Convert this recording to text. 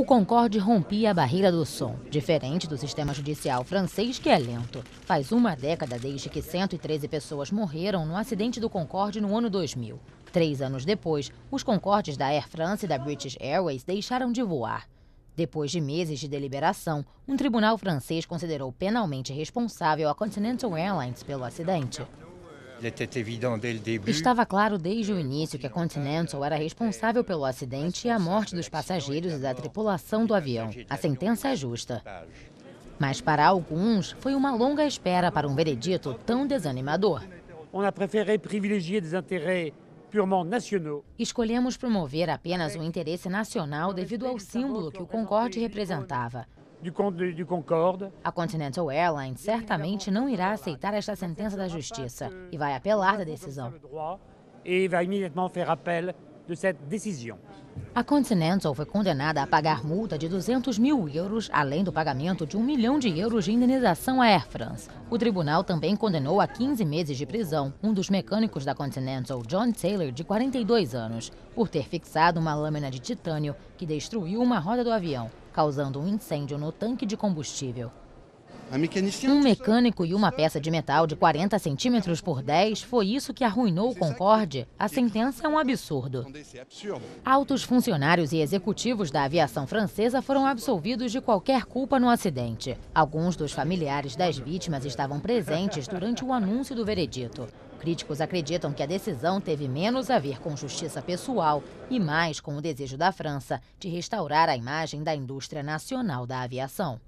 o Concorde rompia a barreira do som, diferente do sistema judicial francês, que é lento. Faz uma década desde que 113 pessoas morreram no acidente do Concorde no ano 2000. Três anos depois, os Concordes da Air France e da British Airways deixaram de voar. Depois de meses de deliberação, um tribunal francês considerou penalmente responsável a Continental Airlines pelo acidente. É Estava claro desde o início que a Continental era responsável pelo acidente e a morte dos passageiros e da tripulação do avião. A sentença é justa. Mas para alguns, foi uma longa espera para um veredito tão desanimador. Escolhemos promover apenas o interesse nacional devido ao símbolo que o Concorde representava. A Continental Airlines certamente não irá aceitar esta sentença da justiça e vai apelar da decisão dessa decisão. A Continental foi condenada a pagar multa de 200 mil euros, além do pagamento de 1 milhão de euros de indenização à Air France. O tribunal também condenou a 15 meses de prisão um dos mecânicos da Continental, John Taylor, de 42 anos, por ter fixado uma lâmina de titânio que destruiu uma roda do avião, causando um incêndio no tanque de combustível. Um mecânico e uma peça de metal de 40 centímetros por 10 foi isso que arruinou o é Concorde. A sentença é um absurdo. Altos funcionários e executivos da aviação francesa foram absolvidos de qualquer culpa no acidente. Alguns dos familiares das vítimas estavam presentes durante o anúncio do veredito. Críticos acreditam que a decisão teve menos a ver com justiça pessoal e mais com o desejo da França de restaurar a imagem da indústria nacional da aviação.